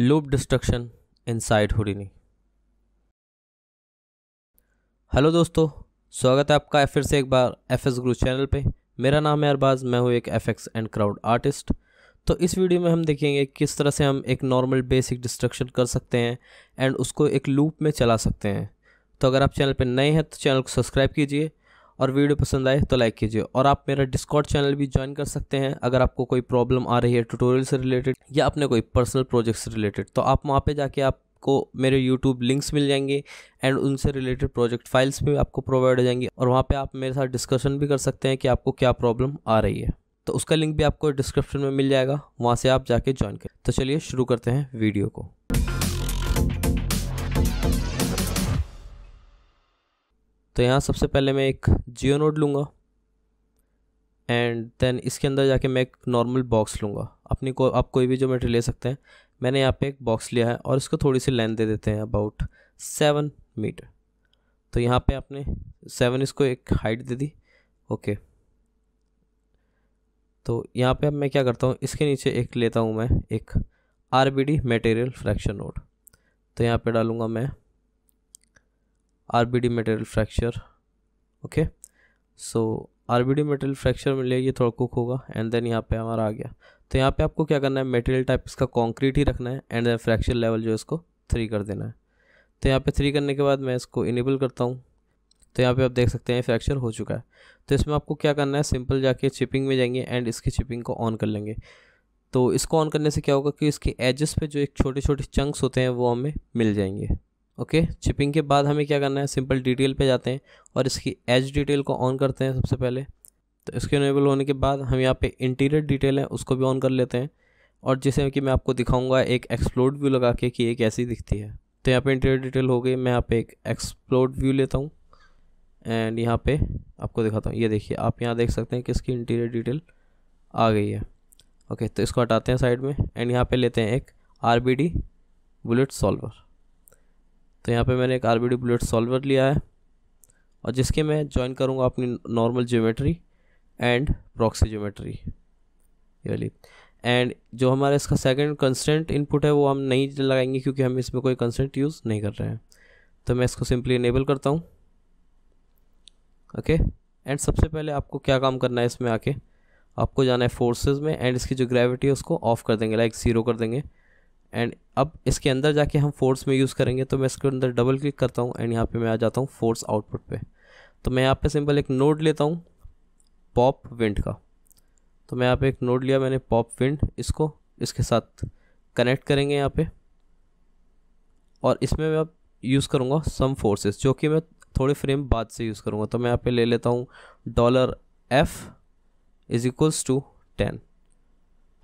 loop destruction inside side hello दोस्तों स्वागत है आपका फिर से एक बार एफ एस ग्रू चैनल पे मेरा नाम है अरबाज मैं हूँ एक F X and crowd artist तो इस वीडियो में हम देखेंगे किस तरह से हम एक नॉर्मल बेसिक डिस्ट्रक्शन कर सकते हैं एंड उसको एक लूप में चला सकते हैं तो अगर आप चैनल पर नए हैं तो चैनल को सब्सक्राइब कीजिए और वीडियो पसंद आए तो लाइक कीजिए और आप मेरा डिस्कॉर्ड चैनल भी ज्वाइन कर सकते हैं अगर आपको कोई प्रॉब्लम आ रही है ट्यूटोरियल से रिलेटेड या अपने कोई पर्सनल प्रोजेक्ट से रिलेटेड तो आप वहाँ पर जाके आप आपको मेरे यूट्यूब लिंक्स मिल जाएंगे एंड उनसे रिलेटेड प्रोजेक्ट फाइल्स भी आपको प्रोवाइड हो जाएंगी और वहाँ पे आप मेरे साथ डिस्कशन भी कर सकते हैं कि आपको क्या प्रॉब्लम आ रही है तो उसका लिंक भी आपको डिस्क्रिप्शन में मिल जाएगा वहाँ से आप जाके ज्वाइन करें तो चलिए शुरू करते हैं वीडियो को तो यहाँ सबसे पहले मैं एक जियो नोड लूँगा एंड देन इसके अंदर जाके मैं एक नॉर्मल बॉक्स लूँगा अपनी को आप कोई भी जो मेटेरियल ले सकते हैं मैंने यहाँ पे एक बॉक्स लिया है और इसको थोड़ी सी लेंथ दे देते हैं अबाउट सेवन मीटर तो यहाँ पे आपने सेवन इसको एक हाइट दे दी ओके तो यहाँ पे अब मैं क्या करता हूँ इसके नीचे एक लेता हूँ मैं एक R B D material fraction note तो यहाँ पर डालूँगा मैं RBD material fracture okay so RBD material fracture में ले ये थोड़ा कुक होगा एंड देन यहाँ पे हमारा आ गया तो यहाँ पे आपको क्या करना है मटेरियल टाइप इसका कॉन्क्रीट ही रखना है एंड देन फ्रैक्चर लेवल जो इसको थ्री कर देना है तो यहाँ पे थ्री करने के बाद मैं इसको इनेबल करता हूँ तो यहाँ पे आप देख सकते हैं फ्रैक्चर हो चुका है तो इसमें आपको क्या करना है सिंपल जाके चिपिंग में जाएंगे एंड इसकी चिपिंग को ऑन कर लेंगे तो इसको ऑन करने से क्या होगा कि इसके एजेस पे जो एक छोटे छोटे चंक्स होते हैं वो हमें मिल जाएंगे ओके चिपिंग के बाद हमें क्या करना है सिंपल डिटेल पे जाते हैं और इसकी एज डिटेल को ऑन करते हैं सबसे पहले तो इसके इनेबल होने के बाद हम यहाँ पे इंटीरियर डिटेल है उसको भी ऑन कर लेते हैं और जिसे कि मैं आपको दिखाऊंगा एक एक्सप्लोर्ड व्यू लगा के कि ये कैसी दिखती है तो यहाँ पे इंटीरियर डिटेल हो गई मैं यहाँ पे एक एक्सप्लोर्ड व्यू लेता हूँ एंड यहाँ पे आपको दिखाता हूँ ये देखिए आप यहाँ देख सकते हैं कि इसकी इंटीरियर डिटेल आ गई है ओके तो इसको हटाते हैं साइड में एंड यहाँ पे लेते हैं एक R B D bullet solver तो यहाँ पे मैंने एक R B D bullet solver लिया है और जिसके मैं ज्वाइन करूँगा अपनी normal geometry and proxy geometry वाली एंड जो हमारा इसका सेकंड कंस्टेंट इनपुट है वो हम नहीं लगाएंगे क्योंकि हम इसमें कोई कंस्टेंट यूज़ नहीं कर रहे हैं तो मैं इसको सिंपली इनेबल करता हूँ ओके एंड सबसे पहले आपको क्या काम करना है इसमें आके आपको जाना है फोर्सेज में एंड इसकी जो ग्रेविटी है उसको ऑफ कर देंगे लाइक like ज़ीरो कर देंगे एंड अब इसके अंदर जाके हम फोर्स में यूज़ करेंगे तो मैं इसके अंदर डबल क्लिक करता हूँ एंड यहाँ पे मैं आ जाता हूँ फोर्स आउटपुट पे तो मैं यहाँ पे सिंपल एक नोड लेता हूँ पॉप विंड का तो मैं यहाँ पे एक नोड लिया मैंने पॉप विंड इसको इसके साथ कनेक्ट करेंगे यहाँ पे और इसमें मैं अब यूज़ करूँगा सम फोर्सेस जो कि मैं थोड़े फ्रेम बाद से यूज़ करूँगा तो मैं यहाँ पर ले लेता हूँ dollar F is equals to ten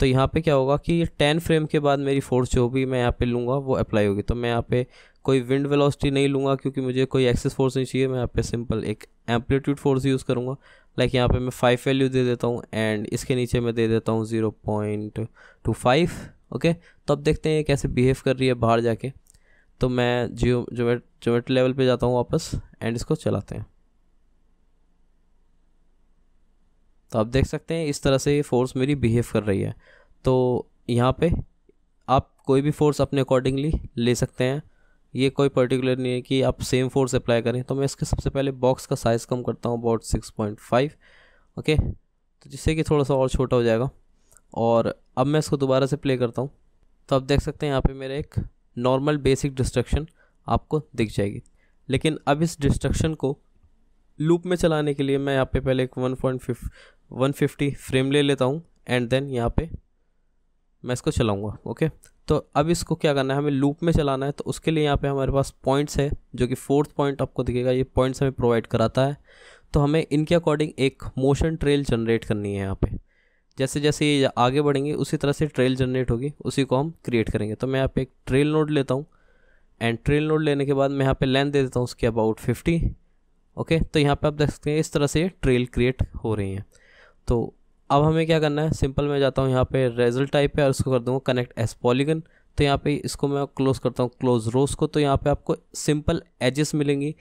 तो यहाँ पे क्या होगा कि टेन फ्रेम के बाद मेरी फोर्स जो भी मैं यहाँ पे लूँगा वो अप्लाई होगी तो मैं यहाँ पे कोई विंड वेलोसिटी नहीं लूँगा क्योंकि मुझे कोई एक्सेस फोर्स नहीं चाहिए मैं यहाँ पे सिंपल एक एम्पलीट्यूड फोर्स यूज़ करूँगा लाइक यहाँ पे मैं फाइव वैल्यू दे देता हूँ एंड इसके नीचे मैं दे देता हूँ zero point two five okay तो अब देखते हैं कैसे बिहेव कर रही है बाहर जाके तो मैं जियो जोमेट जोमेट लेवल पर जाता हूँ वापस एंड इसको चलाते हैं तो आप देख सकते हैं इस तरह से ये फ़ोर्स मेरी बिहेव कर रही है तो यहाँ पे आप कोई भी फ़ोर्स अपने अकॉर्डिंगली ले सकते हैं ये कोई पर्टिकुलर नहीं है कि आप सेम फोर्स अप्लाई करें तो मैं इसके सबसे पहले बॉक्स का साइज़ कम करता हूँ about six point five okay तो जिससे कि थोड़ा सा और छोटा हो जाएगा और अब मैं इसको दोबारा से प्ले करता हूँ तो आप देख सकते हैं यहाँ पे मेरा एक नॉर्मल बेसिक डिस्ट्रक्शन आपको दिख जाएगी लेकिन अब इस डिस्ट्रक्शन को लूप में चलाने के लिए मैं यहाँ पे पहले एक one point fif one fifty frame ले लेता हूँ एंड देन यहाँ पे मैं इसको चलाऊँगा ओके तो अब इसको क्या करना है हमें लूप में चलाना है तो उसके लिए यहाँ पे हमारे पास पॉइंट्स है जो कि फोर्थ पॉइंट आपको दिखेगा ये पॉइंट्स हमें प्रोवाइड कराता है तो हमें इनके अकॉर्डिंग एक मोशन ट्रेल जनरेट करनी है यहाँ पर जैसे जैसे ये आगे बढ़ेंगे उसी तरह से ट्रेल जनरेट होगी उसी को हम क्रिएट करेंगे तो मैं यहाँ पे एक ट्रेल नोट लेता हूँ एंड ट्रेल नोट लेने के बाद मैं यहाँ पे लेंथ दे देता हूँ उसके अबाउट फिफ्टी ओके तो यहाँ पे आप देख सकते हैं इस तरह से ट्रेल क्रिएट हो रही हैं तो अब हमें क्या करना है सिंपल मैं जाता हूँ यहाँ पे रेजल्ट टाइप है और उसको कर दूँगा कनेक्ट एस पॉलीगन तो यहाँ पे इसको मैं क्लोज करता हूँ क्लोज रोज को तो यहाँ पे आपको सिंपल एजेस मिलेंगी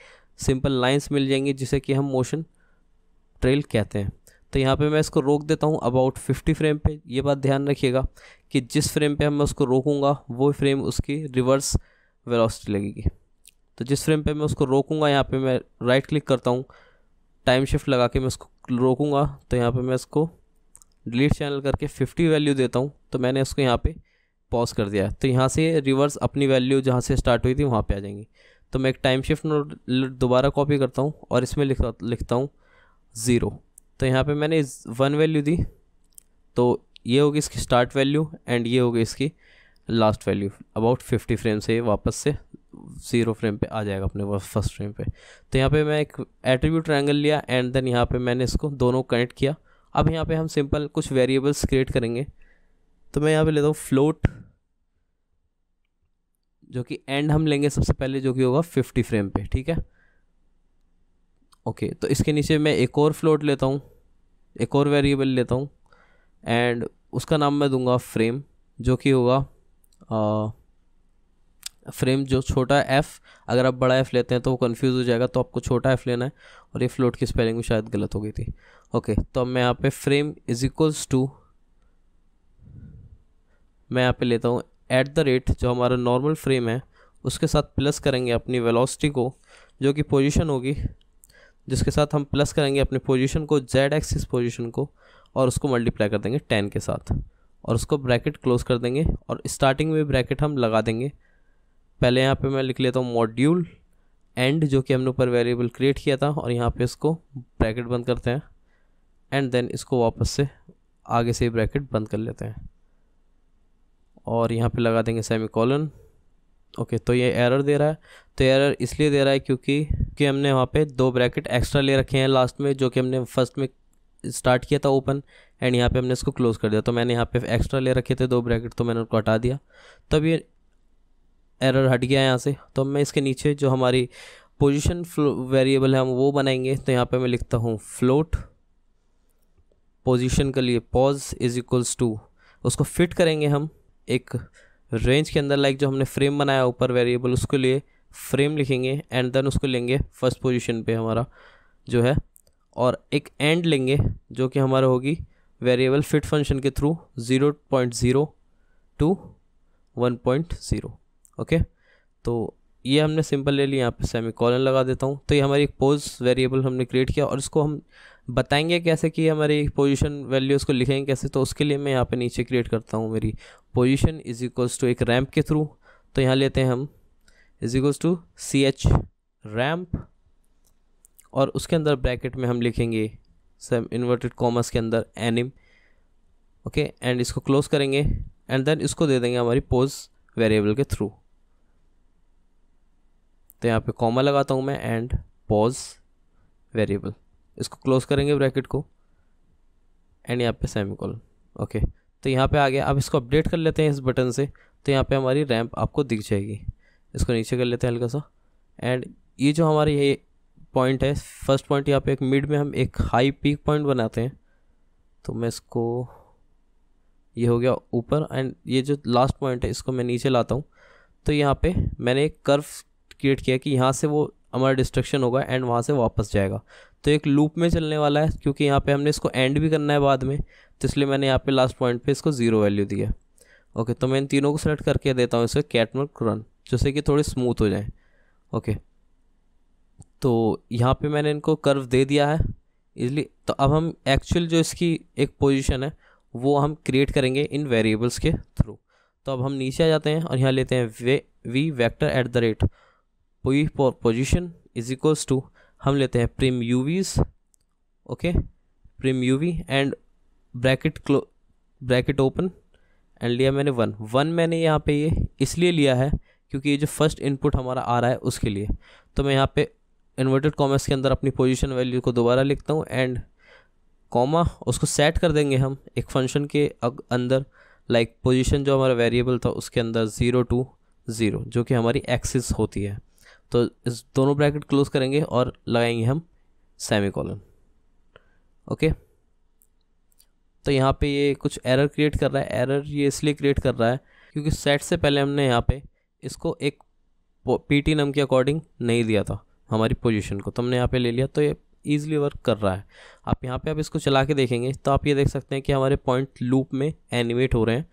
सिंपल लाइंस मिल जाएंगी जिसे कि हम मोशन ट्रेल कहते हैं तो यहाँ पे मैं इसको रोक देता हूँ अबाउट 50 फ्रेम पे ये बात ध्यान रखिएगा कि जिस फ्रेम पे मैं उसको रोकूँगा वो फ्रेम उसकी रिवर्स वेलोसिटी लगेगी तो जिस फ्रेम पे मैं उसको रोकूंगा यहाँ पे मैं राइट क्लिक करता हूँ टाइम शिफ्ट लगा के मैं उसको रोकूंगा तो यहाँ पे मैं इसको डिलीट चैनल करके 50 वैल्यू देता हूँ तो मैंने उसको यहाँ पे पॉज कर दिया तो यहाँ से रिवर्स अपनी वैल्यू जहाँ से स्टार्ट हुई थी वहाँ पर आ जाएंगी तो मैं एक टाइम शिफ्ट नोट दोबारा कॉपी करता हूँ और इसमें लिखा लिखता हूँ ज़ीरो तो यहाँ पर मैंने वन वैल्यू दी तो ये होगी इसकी स्टार्ट वैल्यू एंड ये होगी इसकी last value about fifty frame से वापस से ज़ीरो फ्रेम पे आ जाएगा अपने फर्स्ट फ्रेम पे तो यहाँ पे मैं एक एट्रीब्यूट ट्रायंगल लिया एंड देन यहाँ पे मैंने इसको दोनों कनेक्ट किया अब यहाँ पे हम सिंपल कुछ वेरिएबल्स क्रिएट करेंगे तो मैं यहाँ पे लेता हूँ फ्लोट जो कि एंड हम लेंगे सबसे पहले जो कि होगा फिफ्टी फ्रेम पे ठीक है ओके तो इसके नीचे मैं एक और फ्लोट लेता हूँ एक और वेरिएबल लेता हूँ एंड उसका नाम मैं दूंगा फ्रेम जो कि होगा फ्रेम जो छोटा एफ़ अगर आप बड़ा एफ़ लेते हैं तो वो कन्फ्यूज़ हो जाएगा तो आपको छोटा एफ़ लेना है और ये फ्लोट की स्पेलिंग भी शायद गलत हो गई थी ओके तो अब मैं यहाँ पे फ्रेम इज इक्वल्स टू मैं यहाँ पे लेता हूँ एट द रेट जो हमारा नॉर्मल फ्रेम है उसके साथ प्लस करेंगे अपनी वेलोसिटी को जो कि पोजिशन होगी जिसके साथ हम प्लस करेंगे अपनी पोजिशन को जेड एक्सिस पोजिशन को और उसको मल्टीप्लाई कर देंगे टेन के साथ और उसको ब्रैकेट क्लोज कर देंगे और स्टार्टिंग में ब्रैकेट हम लगा देंगे पहले यहाँ पे मैं लिख लेता हूँ मॉड्यूल एंड जो कि हमने ऊपर वेरिएबल क्रिएट किया था और यहाँ पे इसको ब्रैकेट बंद करते हैं एंड देन इसको वापस से आगे से ब्रैकेट बंद कर लेते हैं और यहाँ पे लगा देंगे सेमी कॉलन ओके तो ये एरर दे रहा है तो एरर इसलिए दे रहा है क्योंकि कि हमने वहाँ पे दो ब्रैकेट एक्स्ट्रा ले रखे हैं लास्ट में जो कि हमने फर्स्ट में स्टार्ट किया था ओपन एंड यहाँ पे हमने इसको क्लोज़ कर दिया तो मैंने यहाँ पे एक्स्ट्रा ले रखे थे दो ब्रैकेट तो मैंने उनको हटा दिया तब ये एरर हट गया है यहाँ से तो मैं इसके नीचे जो हमारी पोजिशन वेरिएबल है हम वो बनाएंगे तो यहाँ पर मैं लिखता हूँ फ्लोट पोजिशन के लिए पॉज इज इक्वल्स टू उसको फिट करेंगे हम एक रेंज के अंदर लाइक जो हमने फ्रेम बनाया ऊपर वेरिएबल उसके लिए फ्रेम लिखेंगे एंड देन उसको लेंगे फर्स्ट पोजीशन पे हमारा जो है और एक एंड लेंगे जो कि हमारा होगी वेरिएबल फिट फंक्शन के through zero point zero two one point zero okay तो ये हमने सिंपल ले लिया यहाँ पे सेमी कॉलन लगा देता हूँ तो ये हमारी एक पोज वेरिएबल हमने क्रिएट किया और इसको हम बताएंगे कैसे कि हमारी पोजीशन वैल्यू उसको लिखेंगे कैसे तो उसके लिए मैं यहाँ पे नीचे क्रिएट करता हूँ मेरी पोजीशन इज इक्वल्स टू एक रैम्प के थ्रू तो यहाँ लेते हैं हम is equals to C H ramp और उसके अंदर ब्रैकेट में हम लिखेंगे सेम इन्वर्टेड कॉमर्स के अंदर एनिम ओके एंड इसको क्लोज करेंगे एंड देन इसको दे देंगे हमारी पोज वेरिएबल के थ्रू तो यहाँ पे कॉमा लगाता हूँ मैं एंड पॉज वेरिएबल इसको क्लोज करेंगे ब्रैकेट को एंड यहाँ पे सेमी कॉलम ओके तो यहाँ पे आ गया अब इसको अपडेट कर लेते हैं इस बटन से तो यहाँ पे हमारी रैंप आपको दिख जाएगी इसको नीचे कर लेते हैं हल्का सा एंड ये जो हमारी ये पॉइंट है फर्स्ट पॉइंट यहाँ पे एक मिड में हम एक हाई पीक पॉइंट बनाते हैं तो मैं इसको ये हो गया ऊपर एंड ये जो लास्ट पॉइंट है इसको मैं नीचे लाता हूँ तो यहाँ पे मैंने एक कर्व क्रिएट किया कि यहाँ से वो हमारा डिस्ट्रक्शन होगा एंड वहाँ से वापस जाएगा तो एक लूप में चलने वाला है क्योंकि यहाँ पे हमने इसको एंड भी करना है बाद में तो इसलिए मैंने यहाँ पे लास्ट पॉइंट पे इसको ज़ीरो वैल्यू दिया ओके तो मैं इन तीनों को सेलेक्ट करके देता हूँ इसे कैटमर्क रन जैसे कि थोड़ी स्मूथ हो जाए ओके तो यहाँ पर मैंने इनको कर्व दे दिया है इसलिए तो अब हम एक्चुअल जो इसकी एक पोजिशन है वो हम क्रिएट करेंगे इन वेरिएबल्स के थ्रू तो अब हम नीचे आ जाते हैं और यहाँ लेते हैं V V vector at the rate P for position is equals to हम लेते हैं prim UVs okay prim UV and bracket close bracket open and लिया मैंने वन वन मैंने यहाँ पे ये इसलिए लिया है क्योंकि ये जो फर्स्ट इनपुट हमारा आ रहा है उसके लिए तो मैं यहाँ पे इन्वर्टेड कॉमर्स के अंदर अपनी पोजिशन वैल्यू को दोबारा लिखता हूँ एंड कॉमा उसको सेट कर देंगे हम एक फंक्शन के अंदर लाइक like जो हमारा वेरिएबल था उसके अंदर ज़ीरो टू ज़ीरो जो कि हमारी एक्सिस होती है तो इस दोनों ब्रैकेट क्लोज करेंगे और लगाएंगे हम सेमी कॉलन ओके तो यहाँ पे ये कुछ एरर क्रिएट कर रहा है एरर ये इसलिए क्रिएट कर रहा है क्योंकि सेट से पहले हमने यहाँ पे इसको एक पी टी नम के अकॉर्डिंग नहीं दिया था हमारी पोजीशन को तो हमने यहाँ पे ले लिया तो ये ईजिली वर्क कर रहा है आप यहाँ पे आप इसको चला के देखेंगे तो आप ये देख सकते हैं कि हमारे पॉइंट लूप में एनिमेट हो रहे हैं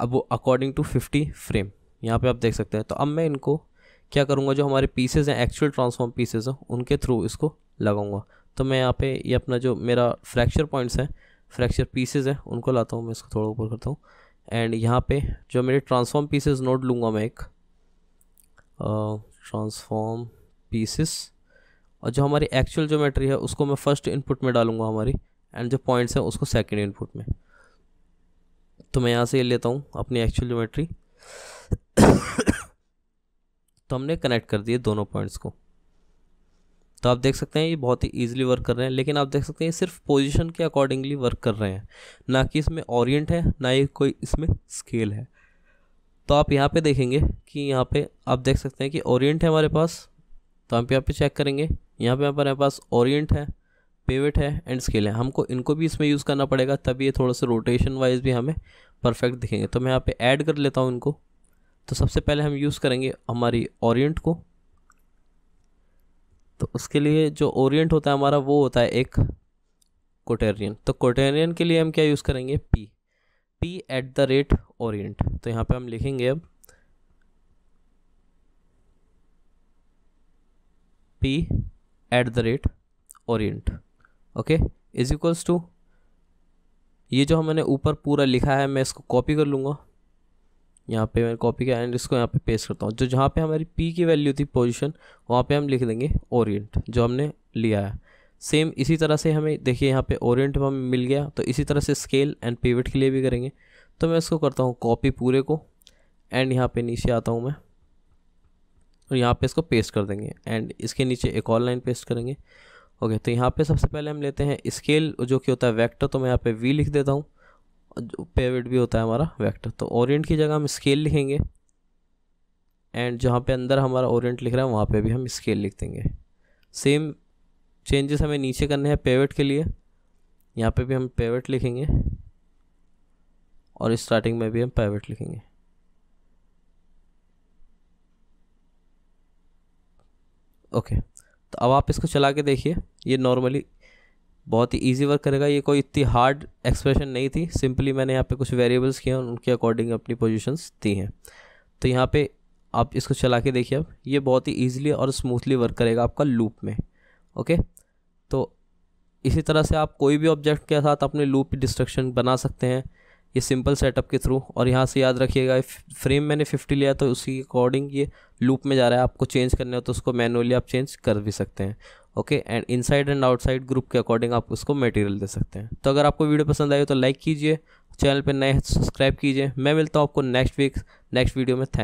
अब वो अकॉर्डिंग टू फिफ्टी फ्रेम यहाँ पे आप देख सकते हैं तो अब मैं इनको क्या करूँगा जो हमारे पीसेज हैं एक्चुअल ट्रांसफॉर्म पीसेज हैं उनके थ्रू इसको लगाऊंगा तो मैं यहाँ पे ये अपना जो मेरा फ्रैक्चर पॉइंट्स हैं फ्रैक्चर पीसेज हैं उनको लाता हूँ मैं इसको थोड़ा ऊपर करता हूँ एंड यहाँ पे जो मेरे ट्रांसफॉर्म पीसेज नोट लूँगा मैं एक ट्रांसफॉर्म पीसेस और जो हमारी एक्चुअल जो ज्योमेट्री है उसको मैं फर्स्ट इनपुट में डालूंगा हमारी एंड जो पॉइंट्स हैं उसको सेकेंड इनपुट में तो मैं यहाँ से ये लेता हूँ अपनी एक्चुअल मेट्री तो हमने कनेक्ट कर दिए दोनों पॉइंट्स को तो आप देख सकते हैं ये बहुत ही ईजिली वर्क कर रहे हैं लेकिन आप देख सकते हैं सिर्फ पोजिशन के अकॉर्डिंगली वर्क कर रहे हैं ना कि इसमें ऑरियंट है ना ही कोई इसमें स्केल है तो आप यहाँ पे देखेंगे कि यहाँ पे आप देख सकते हैं कि ओरिएंट है हमारे पास तो आप यहाँ पे चेक करेंगे यहाँ पे हमारे पास ओरिएंट है पेवेट है एंड स्केल है हमको इनको भी इसमें यूज़ करना पड़ेगा तभी ये थोड़ा सा रोटेशन वाइज भी हमें परफेक्ट दिखेंगे तो मैं यहाँ पे ऐड कर लेता हूँ इनको तो सबसे पहले हम यूज़ करेंगे हमारी ओरिएंट को तो उसके लिए जो ओरिएंट होता है हमारा वो होता है एक कोटेरियन तो कोटेरियन के लिए हम क्या यूज़ करेंगे P P at the rate orient तो यहाँ पे हम लिखेंगे अब P at the rate orient okay is equals to ये जो हमने ऊपर पूरा लिखा है मैं इसको कॉपी कर लूँगा यहाँ पे मैं कॉपी किया एंड इसको यहाँ पे पेस्ट करता हूँ जो जहाँ पे हमारी पी की वैल्यू थी पोजीशन वहाँ पे हम लिख देंगे ओरिएंट जो हमने लिया है सेम इसी तरह से हमें देखिए यहाँ पे ओरिएंट हमें मिल गया तो इसी तरह से स्केल एंड पेविट के लिए भी करेंगे तो मैं इसको करता हूँ कॉपी पूरे को एंड यहाँ पर नीचे आता हूँ मैं और यहाँ पर इसको पेस्ट कर देंगे एंड इसके नीचे एक और लाइन पेस्ट करेंगे ओके तो यहाँ पर सबसे पहले हम लेते हैं स्केल जो कि होता है वैक्टर तो मैं यहाँ पर वी लिख देता हूँ पेविड भी होता है हमारा वेक्टर तो ओरिएंट की जगह हम स्केल लिखेंगे एंड जहाँ पे अंदर हमारा ओरिएंट लिख रहा है वहाँ पे भी हम स्केल लिख देंगे सेम चेंजेस हमें नीचे करने हैं पेवेट के लिए यहाँ पे भी हम पेवेट लिखेंगे और स्टार्टिंग में भी हम पेवेट लिखेंगे ओके तो अब आप इसको चला के देखिए ये नॉर्मली बहुत ही ईजी वर्क करेगा ये कोई इतनी हार्ड एक्सप्रेशन नहीं थी सिंपली मैंने यहाँ पे कुछ वेरिएबल्स किए हैं उनके अकॉर्डिंग अपनी पोजिशंस दी हैं तो यहाँ पे आप इसको चला के देखिए अब ये बहुत ही ईजिली और स्मूथली वर्क करेगा आपका लूप में ओके तो इसी तरह से आप कोई भी ऑब्जेक्ट के साथ अपने लूप डिस्ट्रक्शन बना सकते हैं ये सिंपल सेटअप के थ्रू और यहाँ से याद रखिएगा फ्रेम मैंने 50 लिया तो उसी अकॉर्डिंग ये लूप में जा रहा है आपको चेंज करने हो तो उसको मैनुअली आप चेंज कर भी सकते हैं okay and inside and outside group के अकॉर्डिंग आप उसको मटेरियल दे सकते हैं तो अगर आपको वीडियो पसंद आई हो तो लाइक कीजिए चैनल पर नए सब्सक्राइब तो कीजिए मैं मिलता हूँ आपको नेक्स्ट वीक नेक्स्ट वीडियो में थैंक्स